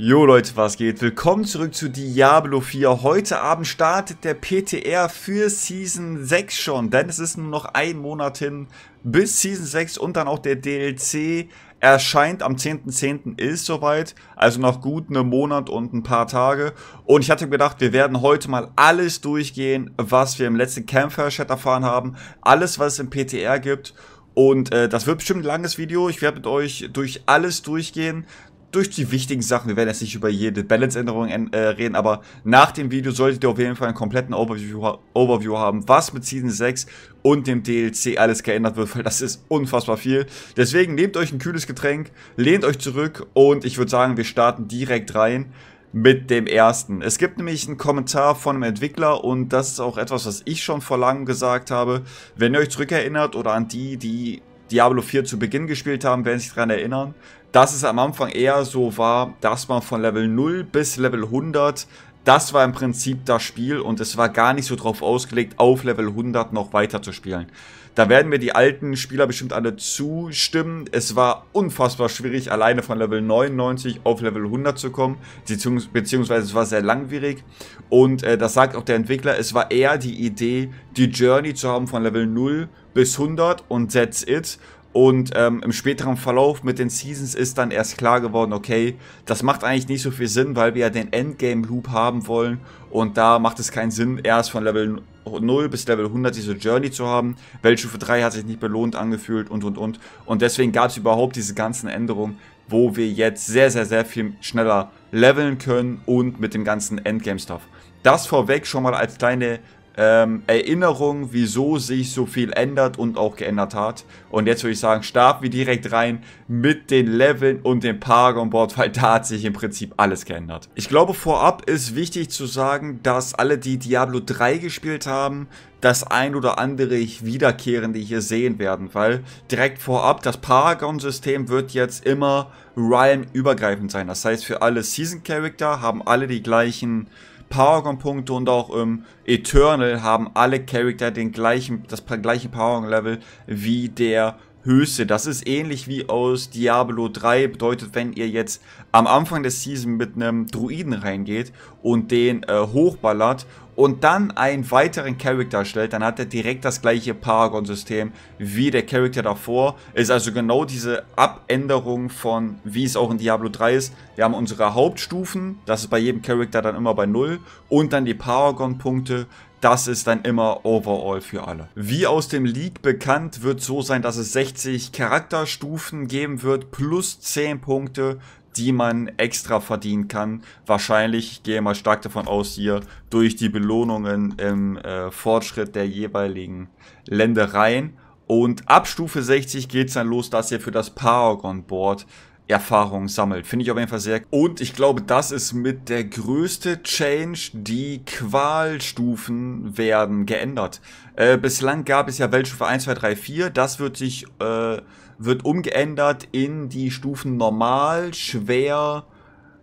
Jo Leute, was geht? Willkommen zurück zu Diablo 4. Heute Abend startet der PTR für Season 6 schon, denn es ist nur noch ein Monat hin bis Season 6 und dann auch der DLC erscheint am 10.10. .10. ist soweit, also noch gut einen Monat und ein paar Tage. Und ich hatte gedacht, wir werden heute mal alles durchgehen, was wir im letzten Campfire-Chat erfahren haben, alles, was es im PTR gibt. Und äh, das wird bestimmt ein langes Video. Ich werde mit euch durch alles durchgehen durch die wichtigen Sachen. Wir werden jetzt nicht über jede Balance-Änderung äh, reden, aber nach dem Video solltet ihr auf jeden Fall einen kompletten Overview, Overview haben, was mit Season 6 und dem DLC alles geändert wird, weil das ist unfassbar viel. Deswegen nehmt euch ein kühles Getränk, lehnt euch zurück und ich würde sagen, wir starten direkt rein mit dem ersten. Es gibt nämlich einen Kommentar von einem Entwickler und das ist auch etwas, was ich schon vor langem gesagt habe. Wenn ihr euch zurückerinnert oder an die, die Diablo 4 zu Beginn gespielt haben, werden sich daran erinnern dass es am Anfang eher so war, dass man von Level 0 bis Level 100, das war im Prinzip das Spiel und es war gar nicht so drauf ausgelegt, auf Level 100 noch weiter zu spielen. Da werden mir die alten Spieler bestimmt alle zustimmen. Es war unfassbar schwierig, alleine von Level 99 auf Level 100 zu kommen, beziehungsweise es war sehr langwierig. Und äh, das sagt auch der Entwickler, es war eher die Idee, die Journey zu haben von Level 0 bis 100 und that's it. Und ähm, im späteren Verlauf mit den Seasons ist dann erst klar geworden, okay, das macht eigentlich nicht so viel Sinn, weil wir ja den Endgame-Loop haben wollen. Und da macht es keinen Sinn, erst von Level 0 bis Level 100 diese Journey zu haben. Weltstufe 3 hat sich nicht belohnt angefühlt und, und, und. Und deswegen gab es überhaupt diese ganzen Änderungen, wo wir jetzt sehr, sehr, sehr viel schneller leveln können und mit dem ganzen Endgame-Stuff. Das vorweg schon mal als kleine ähm, Erinnerung, wieso sich so viel ändert und auch geändert hat. Und jetzt würde ich sagen, starten wir direkt rein mit den Leveln und dem Paragon Board, weil da hat sich im Prinzip alles geändert. Ich glaube, vorab ist wichtig zu sagen, dass alle, die Diablo 3 gespielt haben, das ein oder andere wiederkehrende hier sehen werden, weil direkt vorab das Paragon-System wird jetzt immer Realm-übergreifend sein. Das heißt, für alle Season-Charakter haben alle die gleichen Paragon-Punkte und auch im ähm, Eternal haben alle Charakter den gleichen, das gleiche Paragon-Level wie der Höchste. Das ist ähnlich wie aus Diablo 3. Bedeutet, wenn ihr jetzt am Anfang der Season mit einem Druiden reingeht und den äh, hochballert und dann einen weiteren Charakter stellt, dann hat er direkt das gleiche Paragon-System wie der Charakter davor. Ist also genau diese Abänderung von, wie es auch in Diablo 3 ist. Wir haben unsere Hauptstufen, das ist bei jedem Charakter dann immer bei 0 und dann die Paragon-Punkte, das ist dann immer overall für alle. Wie aus dem Leak bekannt wird so sein, dass es 60 Charakterstufen geben wird plus 10 Punkte, die man extra verdienen kann. Wahrscheinlich, ich gehe mal stark davon aus hier, durch die Belohnungen im äh, Fortschritt der jeweiligen Ländereien. Und ab Stufe 60 geht es dann los, dass ihr für das Paragon-Board Erfahrung sammelt. Finde ich auf jeden Fall sehr. Und ich glaube, das ist mit der größte Change. Die Qualstufen werden geändert. Äh, bislang gab es ja Weltstufe 1, 2, 3, 4. Das wird sich, äh, wird umgeändert in die Stufen normal, schwer,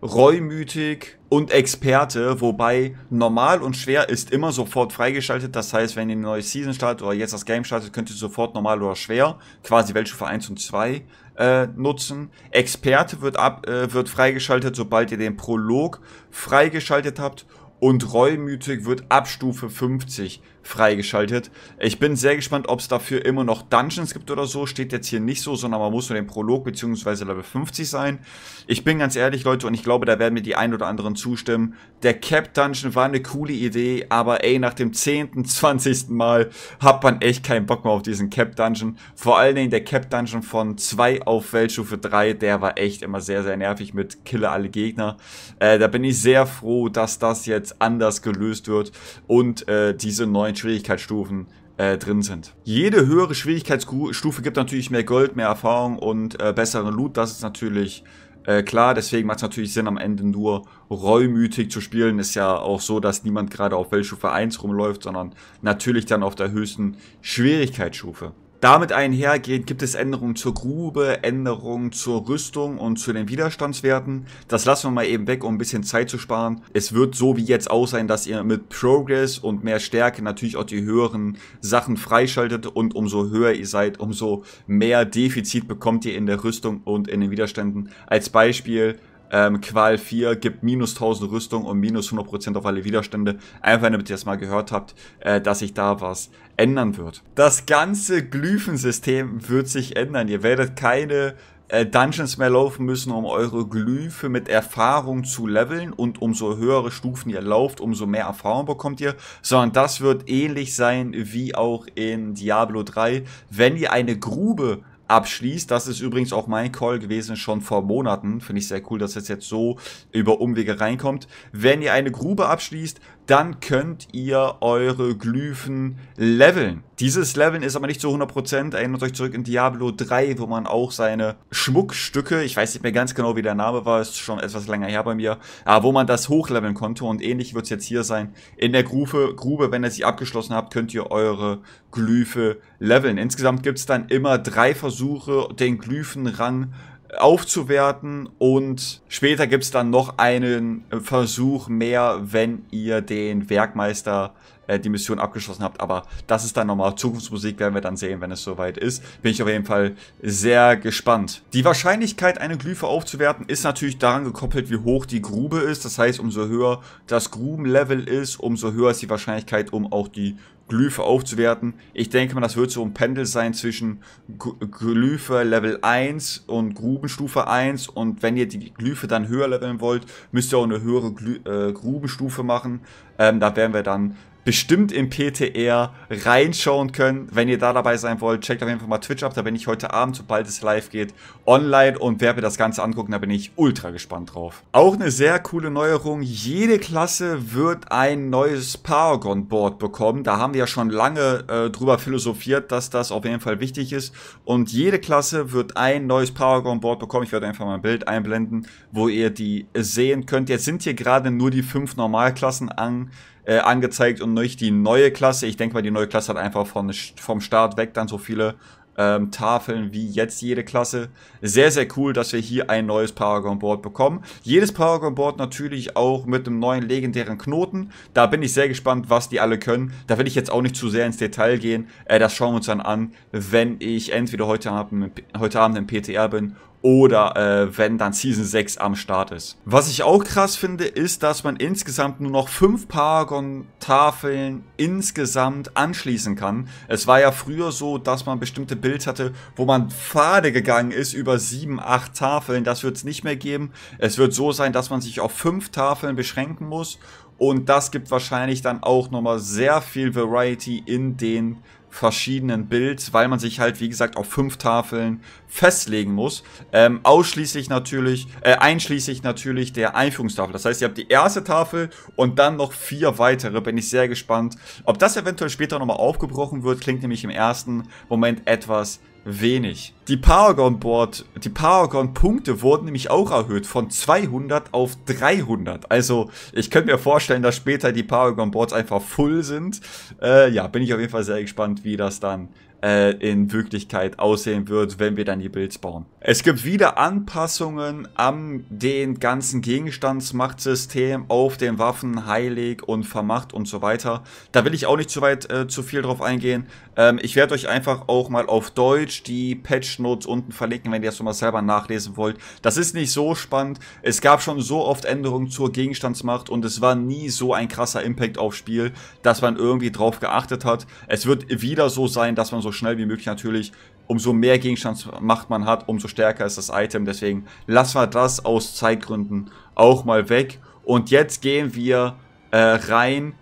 reumütig und Experte, wobei normal und schwer ist immer sofort freigeschaltet. Das heißt, wenn ihr eine neue Season startet oder jetzt das Game startet, könnt ihr sofort normal oder schwer, quasi Weltstufe 1 und 2 äh, nutzen. Experte wird, ab, äh, wird freigeschaltet, sobald ihr den Prolog freigeschaltet habt und reumütig wird ab Stufe 50 freigeschaltet. Ich bin sehr gespannt, ob es dafür immer noch Dungeons gibt oder so. Steht jetzt hier nicht so, sondern man muss nur den Prolog bzw. Level 50 sein. Ich bin ganz ehrlich, Leute, und ich glaube, da werden mir die ein oder anderen zustimmen. Der Cap Dungeon war eine coole Idee, aber ey, nach dem 10., 20. Mal hat man echt keinen Bock mehr auf diesen Cap Dungeon. Vor allen Dingen der Cap Dungeon von 2 auf Weltstufe 3, der war echt immer sehr, sehr nervig mit Killer alle Gegner. Äh, da bin ich sehr froh, dass das jetzt anders gelöst wird und äh, diese neuen den Schwierigkeitsstufen äh, drin sind. Jede höhere Schwierigkeitsstufe gibt natürlich mehr Gold, mehr Erfahrung und äh, besseren Loot. Das ist natürlich äh, klar, deswegen macht es natürlich Sinn, am Ende nur reumütig zu spielen. Ist ja auch so, dass niemand gerade auf Weltstufe 1 rumläuft, sondern natürlich dann auf der höchsten Schwierigkeitsstufe. Damit einhergehend gibt es Änderungen zur Grube, Änderungen zur Rüstung und zu den Widerstandswerten. Das lassen wir mal eben weg, um ein bisschen Zeit zu sparen. Es wird so wie jetzt auch sein, dass ihr mit Progress und mehr Stärke natürlich auch die höheren Sachen freischaltet und umso höher ihr seid, umso mehr Defizit bekommt ihr in der Rüstung und in den Widerständen. Als Beispiel ähm, Qual 4 gibt minus 1000 Rüstung und minus 100% auf alle Widerstände. Einfach damit ihr das mal gehört habt, äh, dass sich da was ändern wird. Das ganze Glyphensystem wird sich ändern. Ihr werdet keine äh, Dungeons mehr laufen müssen, um eure Glyphe mit Erfahrung zu leveln und umso höhere Stufen ihr lauft, umso mehr Erfahrung bekommt ihr, sondern das wird ähnlich sein wie auch in Diablo 3. Wenn ihr eine Grube abschließt. Das ist übrigens auch mein Call gewesen schon vor Monaten. Finde ich sehr cool, dass es jetzt so über Umwege reinkommt. Wenn ihr eine Grube abschließt, dann könnt ihr eure Glyphen leveln. Dieses Leveln ist aber nicht zu 100%. Erinnert euch zurück in Diablo 3, wo man auch seine Schmuckstücke, ich weiß nicht mehr ganz genau, wie der Name war, ist schon etwas länger her bei mir, äh, wo man das hochleveln konnte. Und ähnlich wird es jetzt hier sein. In der Grube, Grube, wenn ihr sie abgeschlossen habt, könnt ihr eure Glyphe leveln. Insgesamt gibt es dann immer drei Versuche, den Glyphenrang aufzuwerten und später gibt es dann noch einen Versuch mehr, wenn ihr den Werkmeister äh, die Mission abgeschlossen habt. Aber das ist dann nochmal Zukunftsmusik, werden wir dann sehen, wenn es soweit ist. Bin ich auf jeden Fall sehr gespannt. Die Wahrscheinlichkeit, eine Glyphe aufzuwerten, ist natürlich daran gekoppelt, wie hoch die Grube ist. Das heißt, umso höher das Grubenlevel ist, umso höher ist die Wahrscheinlichkeit, um auch die Glyphe aufzuwerten. Ich denke mal, das wird so ein Pendel sein zwischen Glyphe Level 1 und Grubenstufe 1. Und wenn ihr die Glyphe dann höher leveln wollt, müsst ihr auch eine höhere Gly äh, Grubenstufe machen. Ähm, da werden wir dann bestimmt im PTR reinschauen können. Wenn ihr da dabei sein wollt, checkt auf jeden Fall mal Twitch ab. Da bin ich heute Abend, sobald es live geht, online und werde mir das Ganze angucken. Da bin ich ultra gespannt drauf. Auch eine sehr coole Neuerung. Jede Klasse wird ein neues Paragon-Board bekommen. Da haben wir ja schon lange äh, drüber philosophiert, dass das auf jeden Fall wichtig ist. Und jede Klasse wird ein neues Paragon-Board bekommen. Ich werde einfach mal ein Bild einblenden, wo ihr die sehen könnt. Jetzt sind hier gerade nur die fünf Normalklassen an äh, angezeigt und nicht die neue Klasse. Ich denke mal, die neue Klasse hat einfach von, vom Start weg dann so viele ähm, Tafeln wie jetzt jede Klasse. Sehr, sehr cool, dass wir hier ein neues Paragon Board bekommen. Jedes Paragon Board natürlich auch mit einem neuen legendären Knoten. Da bin ich sehr gespannt, was die alle können. Da will ich jetzt auch nicht zu sehr ins Detail gehen. Äh, das schauen wir uns dann an, wenn ich entweder heute Abend, heute Abend im PTR bin oder äh, wenn dann Season 6 am Start ist. Was ich auch krass finde, ist, dass man insgesamt nur noch fünf Paragon-Tafeln insgesamt anschließen kann. Es war ja früher so, dass man bestimmte Builds hatte, wo man Pfade gegangen ist über sieben, acht Tafeln. Das wird es nicht mehr geben. Es wird so sein, dass man sich auf fünf Tafeln beschränken muss und das gibt wahrscheinlich dann auch nochmal sehr viel Variety in den verschiedenen Builds, weil man sich halt, wie gesagt, auf fünf Tafeln festlegen muss. Ähm, ausschließlich natürlich, äh, einschließlich natürlich der Einführungstafel. Das heißt, ihr habt die erste Tafel und dann noch vier weitere. Bin ich sehr gespannt, ob das eventuell später nochmal aufgebrochen wird. Klingt nämlich im ersten Moment etwas wenig. Die Paragon-Board, die Paragon-Punkte wurden nämlich auch erhöht von 200 auf 300. Also ich könnte mir vorstellen, dass später die Paragon-Boards einfach voll sind. Äh, ja, bin ich auf jeden Fall sehr gespannt, wie das dann äh, in Wirklichkeit aussehen wird, wenn wir dann die Builds bauen. Es gibt wieder Anpassungen am den ganzen Gegenstandsmachtsystem auf den Waffen, Heilig und Vermacht und so weiter. Da will ich auch nicht zu weit äh, zu viel drauf eingehen. Ähm, ich werde euch einfach auch mal auf Deutsch die Patch Notes unten verlinken, wenn ihr das mal selber nachlesen wollt. Das ist nicht so spannend. Es gab schon so oft Änderungen zur Gegenstandsmacht und es war nie so ein krasser Impact aufs Spiel, dass man irgendwie drauf geachtet hat. Es wird wieder so sein, dass man so schnell wie möglich natürlich umso mehr Gegenstandsmacht man hat, umso stärker ist das Item. Deswegen lassen wir das aus Zeitgründen auch mal weg. Und jetzt gehen wir äh, rein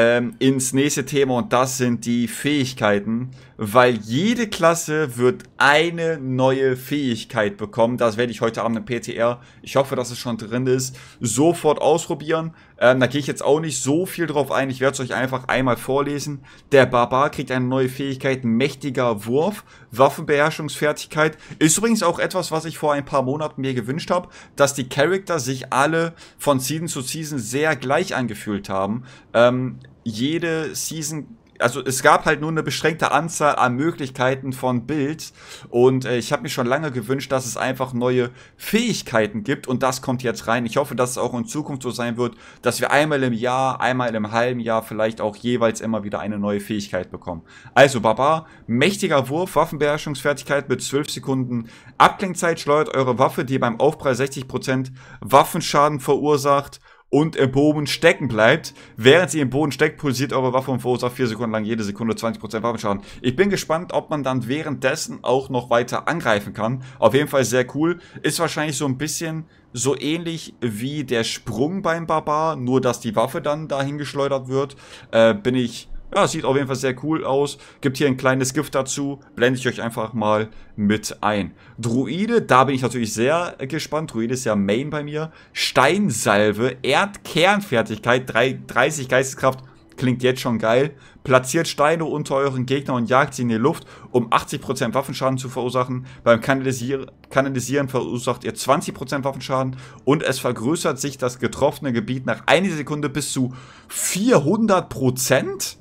ähm, ins nächste Thema und das sind die Fähigkeiten, weil jede Klasse wird eine neue Fähigkeit bekommen. Das werde ich heute Abend im PTR, ich hoffe, dass es schon drin ist, sofort ausprobieren. Ähm, da gehe ich jetzt auch nicht so viel drauf ein, ich werde es euch einfach einmal vorlesen. Der Barbar kriegt eine neue Fähigkeit, mächtiger Wurf, Waffenbeherrschungsfertigkeit. Ist übrigens auch etwas, was ich vor ein paar Monaten mir gewünscht habe, dass die Charakter sich alle von Season zu Season sehr gleich angefühlt haben. Ähm, jede Season also es gab halt nur eine beschränkte Anzahl an Möglichkeiten von Builds und äh, ich habe mir schon lange gewünscht, dass es einfach neue Fähigkeiten gibt und das kommt jetzt rein. Ich hoffe, dass es auch in Zukunft so sein wird, dass wir einmal im Jahr, einmal im halben Jahr vielleicht auch jeweils immer wieder eine neue Fähigkeit bekommen. Also Baba, mächtiger Wurf, Waffenbeherrschungsfertigkeit mit 12 Sekunden Abklingzeit, schleudert eure Waffe, die beim Aufprall 60% Waffenschaden verursacht und im Boden stecken bleibt. Während sie im Boden steckt, pulsiert eure Waffe und verursacht 4 Sekunden lang jede Sekunde 20% Waffenschaden. Ich bin gespannt, ob man dann währenddessen auch noch weiter angreifen kann. Auf jeden Fall sehr cool. Ist wahrscheinlich so ein bisschen so ähnlich wie der Sprung beim Barbar, nur dass die Waffe dann dahin geschleudert wird. Äh, bin ich ja, sieht auf jeden Fall sehr cool aus. Gibt hier ein kleines Gift dazu. Blende ich euch einfach mal mit ein. Druide, da bin ich natürlich sehr gespannt. Druide ist ja Main bei mir. Steinsalve, Erdkernfertigkeit, 30 Geisteskraft. Klingt jetzt schon geil. Platziert Steine unter euren Gegner und jagt sie in die Luft, um 80% Waffenschaden zu verursachen. Beim Kanalisier Kanalisieren verursacht ihr 20% Waffenschaden und es vergrößert sich das getroffene Gebiet nach einer Sekunde bis zu 400%.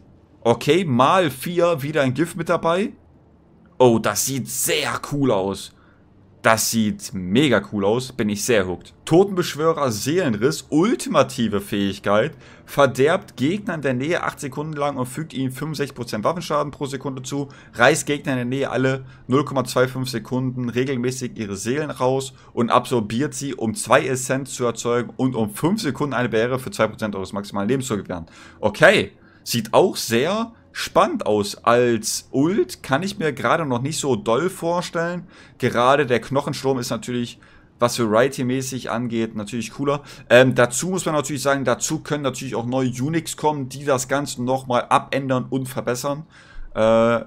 Okay, mal 4 wieder ein Gift mit dabei. Oh, das sieht sehr cool aus. Das sieht mega cool aus, bin ich sehr hooked. Totenbeschwörer Seelenriss, ultimative Fähigkeit, verderbt Gegner in der Nähe 8 Sekunden lang und fügt ihnen 65% Waffenschaden pro Sekunde zu, reißt Gegner in der Nähe alle 0,25 Sekunden regelmäßig ihre Seelen raus und absorbiert sie, um 2 Essenz zu erzeugen und um 5 Sekunden eine Barriere für 2% eures maximalen Lebens zu gewähren. Okay, Sieht auch sehr spannend aus. Als Ult kann ich mir gerade noch nicht so doll vorstellen. Gerade der Knochensturm ist natürlich, was Variety-mäßig angeht, natürlich cooler. Ähm, dazu muss man natürlich sagen, dazu können natürlich auch neue Unix kommen, die das Ganze nochmal abändern und verbessern. Äh,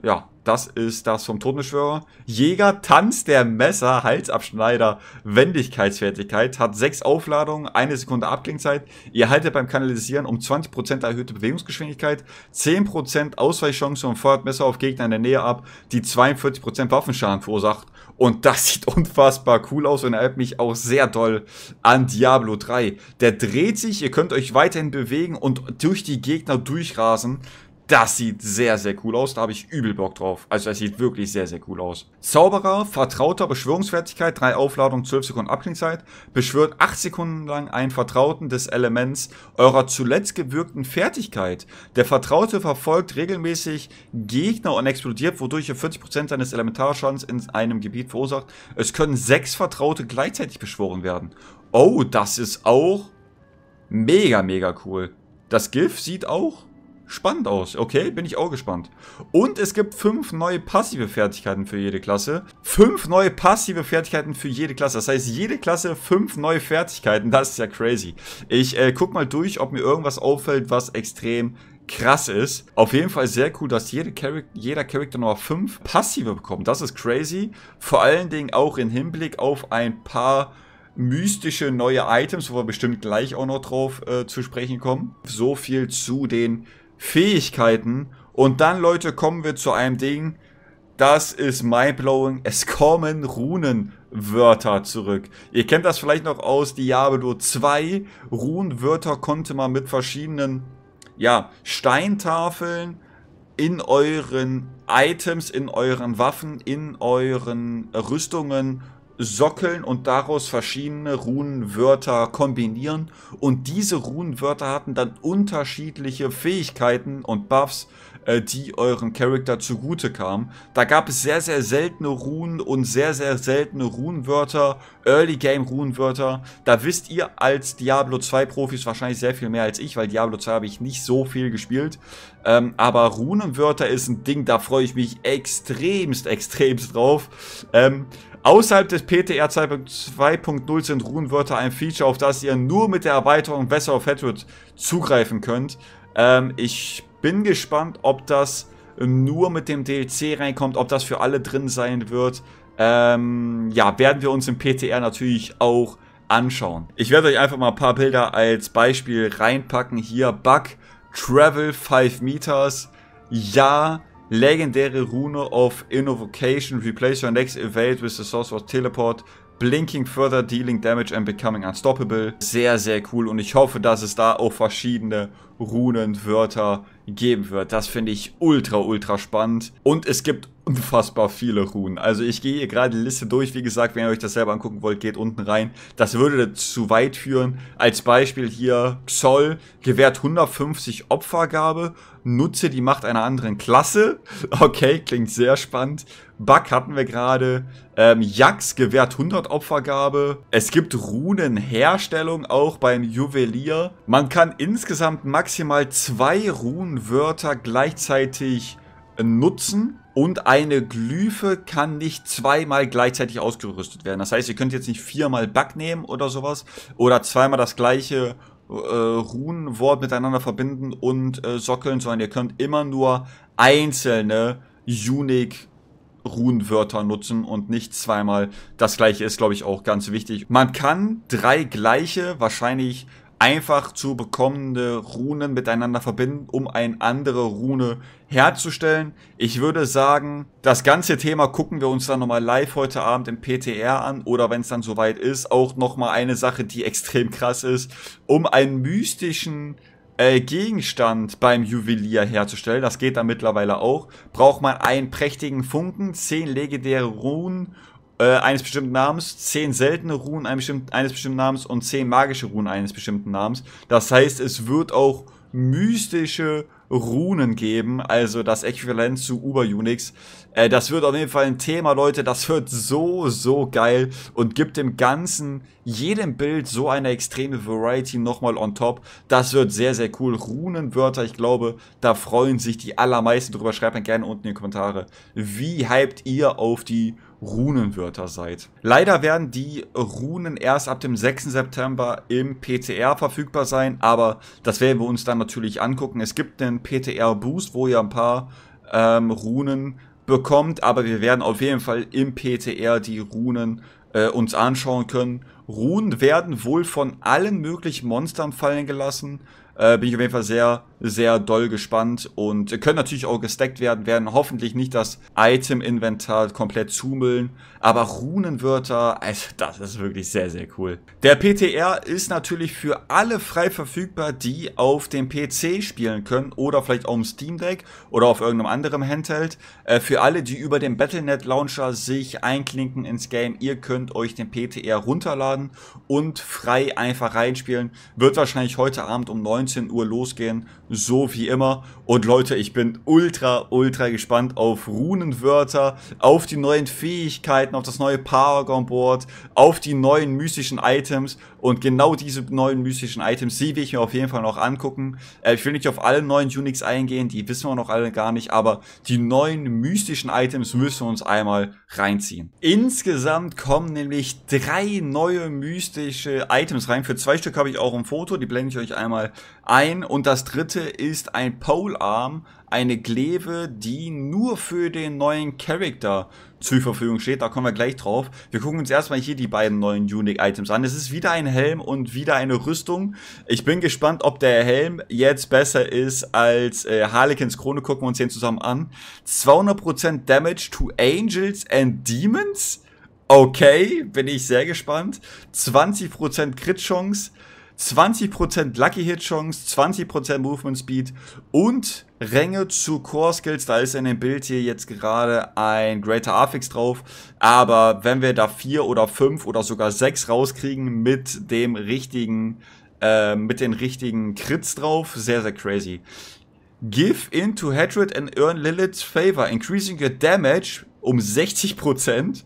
ja, das ist das vom Totenbeschwörer. Jäger, Tanz der Messer, Halsabschneider, Wendigkeitsfertigkeit, hat sechs Aufladungen, eine Sekunde Abklingzeit. Ihr haltet beim Kanalisieren um 20% erhöhte Bewegungsgeschwindigkeit, 10% Ausweichchance und feuert Messer auf Gegner in der Nähe ab, die 42% Waffenschaden verursacht. Und das sieht unfassbar cool aus und erinnert mich auch sehr doll an Diablo 3. Der dreht sich, ihr könnt euch weiterhin bewegen und durch die Gegner durchrasen. Das sieht sehr, sehr cool aus. Da habe ich übel Bock drauf. Also es sieht wirklich sehr, sehr cool aus. Zauberer, Vertrauter, Beschwörungsfertigkeit, drei Aufladungen, 12 Sekunden Abklingzeit. Beschwört 8 Sekunden lang einen Vertrauten des Elements eurer zuletzt gewirkten Fertigkeit. Der Vertraute verfolgt regelmäßig Gegner und explodiert, wodurch er 40% seines Elementarschadens in einem Gebiet verursacht. Es können sechs Vertraute gleichzeitig beschworen werden. Oh, das ist auch mega, mega cool. Das GIF sieht auch spannend aus. Okay, bin ich auch gespannt. Und es gibt fünf neue passive Fertigkeiten für jede Klasse. Fünf neue passive Fertigkeiten für jede Klasse. Das heißt, jede Klasse fünf neue Fertigkeiten. Das ist ja crazy. Ich äh, guck mal durch, ob mir irgendwas auffällt, was extrem krass ist. Auf jeden Fall sehr cool, dass jede Char jeder Charakter nochmal fünf passive bekommt. Das ist crazy. Vor allen Dingen auch im Hinblick auf ein paar mystische neue Items, wo wir bestimmt gleich auch noch drauf äh, zu sprechen kommen. So viel zu den Fähigkeiten. Und dann, Leute, kommen wir zu einem Ding, das ist mindblowing. Es kommen Runenwörter zurück. Ihr kennt das vielleicht noch aus Diablo 2. Runenwörter konnte man mit verschiedenen ja, Steintafeln in euren Items, in euren Waffen, in euren Rüstungen sockeln und daraus verschiedene Runenwörter kombinieren. Und diese Runenwörter hatten dann unterschiedliche Fähigkeiten und Buffs, äh, die eurem Charakter zugute kamen. Da gab es sehr, sehr seltene Runen und sehr, sehr seltene Runenwörter, Early Game Runenwörter. Da wisst ihr als Diablo 2 Profis wahrscheinlich sehr viel mehr als ich, weil Diablo 2 habe ich nicht so viel gespielt. Ähm, aber Runenwörter ist ein Ding, da freue ich mich extremst, extremst drauf. Ähm, Außerhalb des PTR 2.0 sind Runenwörter ein Feature, auf das ihr nur mit der Erweiterung Vessel of Hatred zugreifen könnt. Ähm, ich bin gespannt, ob das ähm, nur mit dem DLC reinkommt, ob das für alle drin sein wird. Ähm, ja, werden wir uns im PTR natürlich auch anschauen. Ich werde euch einfach mal ein paar Bilder als Beispiel reinpacken. Hier Bug, Travel 5 Meters, ja, legendäre Rune of Invocation. Replace your next evade with the source of teleport. Blinking further, dealing damage and becoming unstoppable. Sehr, sehr cool und ich hoffe, dass es da auch verschiedene Runen, Wörter geben wird. Das finde ich ultra, ultra spannend. Und es gibt unfassbar viele Runen. Also ich gehe hier gerade die Liste durch. Wie gesagt, wenn ihr euch das selber angucken wollt, geht unten rein. Das würde zu weit führen. Als Beispiel hier Xoll gewährt 150 Opfergabe. Nutze die Macht einer anderen Klasse. Okay, klingt sehr spannend. Bug hatten wir gerade. Ähm, Jax gewährt 100 Opfergabe. Es gibt Runenherstellung auch beim Juwelier. Man kann insgesamt maximal maximal zwei Runenwörter gleichzeitig nutzen und eine Glyphe kann nicht zweimal gleichzeitig ausgerüstet werden. Das heißt, ihr könnt jetzt nicht viermal Bug nehmen oder sowas oder zweimal das gleiche äh, Runenwort miteinander verbinden und äh, sockeln, sondern ihr könnt immer nur einzelne unique Runenwörter nutzen und nicht zweimal das gleiche ist, glaube ich, auch ganz wichtig. Man kann drei gleiche, wahrscheinlich einfach zu bekommende Runen miteinander verbinden, um eine andere Rune herzustellen. Ich würde sagen, das ganze Thema gucken wir uns dann nochmal live heute Abend im PTR an oder wenn es dann soweit ist, auch nochmal eine Sache, die extrem krass ist, um einen mystischen äh, Gegenstand beim Juwelier herzustellen, das geht dann mittlerweile auch, braucht man einen prächtigen Funken, zehn legendäre Runen äh, eines bestimmten Namens, zehn seltene Runen eines bestimmten, eines bestimmten Namens und zehn magische Runen eines bestimmten Namens. Das heißt, es wird auch mystische Runen geben, also das Äquivalent zu Uber Unix. Äh, das wird auf jeden Fall ein Thema, Leute. Das wird so, so geil und gibt dem Ganzen, jedem Bild so eine extreme Variety nochmal on top. Das wird sehr, sehr cool. Runenwörter, ich glaube, da freuen sich die allermeisten drüber. Schreibt mir gerne unten in die Kommentare, wie hypt ihr auf die Runenwörter seid. Leider werden die Runen erst ab dem 6. September im PTR verfügbar sein, aber das werden wir uns dann natürlich angucken. Es gibt einen PTR-Boost, wo ihr ein paar ähm, Runen bekommt, aber wir werden auf jeden Fall im PTR die Runen äh, uns anschauen können Runen werden wohl von allen möglichen Monstern fallen gelassen. Äh, bin ich auf jeden Fall sehr, sehr doll gespannt und können natürlich auch gestackt werden, werden hoffentlich nicht das Item-Inventar komplett zumüllen, aber Runenwörter, also das ist wirklich sehr, sehr cool. Der PTR ist natürlich für alle frei verfügbar, die auf dem PC spielen können oder vielleicht auch im Steam Deck oder auf irgendeinem anderen Handheld. Äh, für alle, die über den Battle.net Launcher sich einklinken ins Game, ihr könnt euch den PTR runterladen runterladen und frei einfach reinspielen. Wird wahrscheinlich heute Abend um 19 Uhr losgehen so wie immer. Und Leute, ich bin ultra, ultra gespannt auf Runenwörter, auf die neuen Fähigkeiten, auf das neue Paragon-Board, auf die neuen mystischen Items. Und genau diese neuen mystischen Items, die will ich mir auf jeden Fall noch angucken. Äh, ich will nicht auf alle neuen Unix eingehen, die wissen wir noch alle gar nicht, aber die neuen mystischen Items müssen wir uns einmal reinziehen. Insgesamt kommen nämlich drei neue mystische Items rein. Für zwei Stück habe ich auch ein Foto, die blende ich euch einmal ein. Und das dritte ist ein Polearm, eine Glaive, die nur für den neuen Charakter zur Verfügung steht. Da kommen wir gleich drauf. Wir gucken uns erstmal hier die beiden neuen Unique-Items an. Es ist wieder ein Helm und wieder eine Rüstung. Ich bin gespannt, ob der Helm jetzt besser ist als äh, Harlequins Krone. Gucken wir uns den zusammen an. 200% Damage to Angels and Demons? Okay, bin ich sehr gespannt. 20% Crit-Chance. 20% Lucky Hit Chance, 20% Movement Speed und Ränge zu Core Skills. Da ist in dem Bild hier jetzt gerade ein Greater Affix drauf. Aber wenn wir da 4 oder 5 oder sogar 6 rauskriegen mit dem richtigen, äh, mit den richtigen Crits drauf, sehr, sehr crazy. Give in to hatred and earn Lilith's favor, increasing your damage um 60%.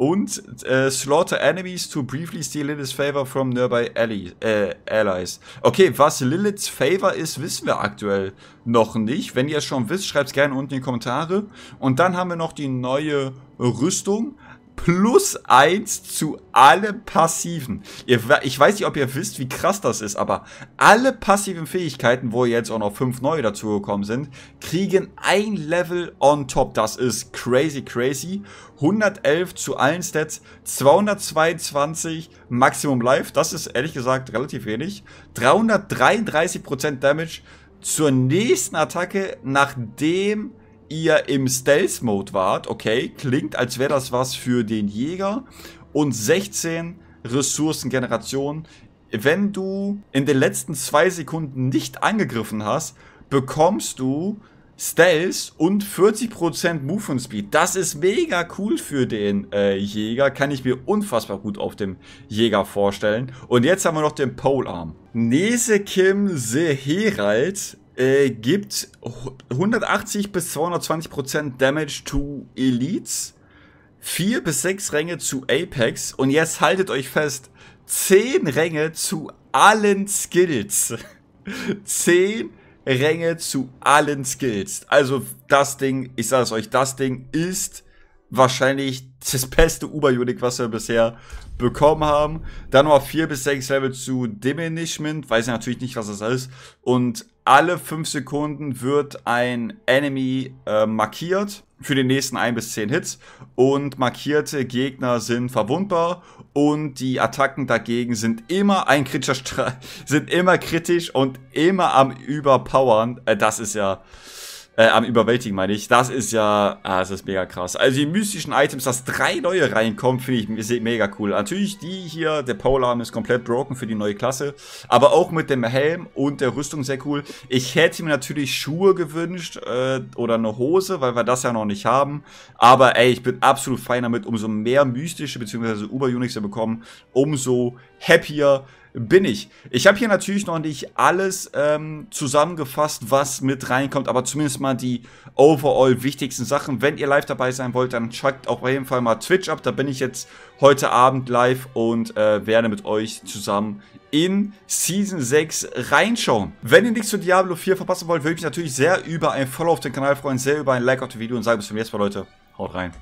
Und äh, Slaughter Enemies to briefly steal Lilith's Favor from nearby ally, äh, Allies. Okay, was Lilith's Favor ist, wissen wir aktuell noch nicht. Wenn ihr es schon wisst, schreibt es gerne unten in die Kommentare. Und dann haben wir noch die neue Rüstung plus 1 zu allen Passiven. Ihr, ich weiß nicht, ob ihr wisst, wie krass das ist, aber alle passiven Fähigkeiten, wo jetzt auch noch 5 neue dazugekommen sind, kriegen ein Level on top. Das ist crazy, crazy. 111 zu allen Stats, 222 Maximum Life, das ist ehrlich gesagt relativ wenig. 333% Damage zur nächsten Attacke, nachdem ihr im Stealth-Mode wart. Okay, klingt, als wäre das was für den Jäger. Und 16 Ressourcengeneration. Wenn du in den letzten zwei Sekunden nicht angegriffen hast, bekommst du Stealth und 40% Move und Speed. Das ist mega cool für den äh, Jäger. Kann ich mir unfassbar gut auf dem Jäger vorstellen. Und jetzt haben wir noch den Polearm. Nesekim The Herald äh, gibt 180 bis 220 Prozent Damage to Elites, 4 bis 6 Ränge zu Apex und jetzt haltet euch fest, 10 Ränge zu allen Skills. 10 Ränge zu allen Skills. Also das Ding, ich sage es euch, das Ding ist wahrscheinlich das beste Uber-Unic, was wir bisher bekommen haben. Dann noch 4 bis 6 Level zu Diminishment, weiß ja natürlich nicht, was das ist. Und alle fünf Sekunden wird ein Enemy äh, markiert für die nächsten ein bis zehn Hits und markierte Gegner sind verwundbar und die Attacken dagegen sind immer ein kritischer Stra sind immer kritisch und immer am überpowern. Äh, das ist ja äh, am Überwältigen meine ich. Das ist ja, ah, das ist mega krass. Also die mystischen Items, dass drei neue reinkommen, finde ich mega cool. Natürlich die hier, der Polearm ist komplett broken für die neue Klasse. Aber auch mit dem Helm und der Rüstung sehr cool. Ich hätte mir natürlich Schuhe gewünscht äh, oder eine Hose, weil wir das ja noch nicht haben. Aber ey, ich bin absolut fein damit. Umso mehr mystische bzw. Uber-Unix wir bekommen, umso happier bin ich. Ich habe hier natürlich noch nicht alles ähm, zusammengefasst, was mit reinkommt, aber zumindest mal die overall wichtigsten Sachen. Wenn ihr live dabei sein wollt, dann checkt auch auf jeden Fall mal Twitch ab. Da bin ich jetzt heute Abend live und äh, werde mit euch zusammen in Season 6 reinschauen. Wenn ihr nichts zu Diablo 4 verpassen wollt, würde ich mich natürlich sehr über ein Follow auf den Kanal freuen, sehr über ein Like auf dem Video und sage bis zum nächsten Mal, Leute. Haut rein.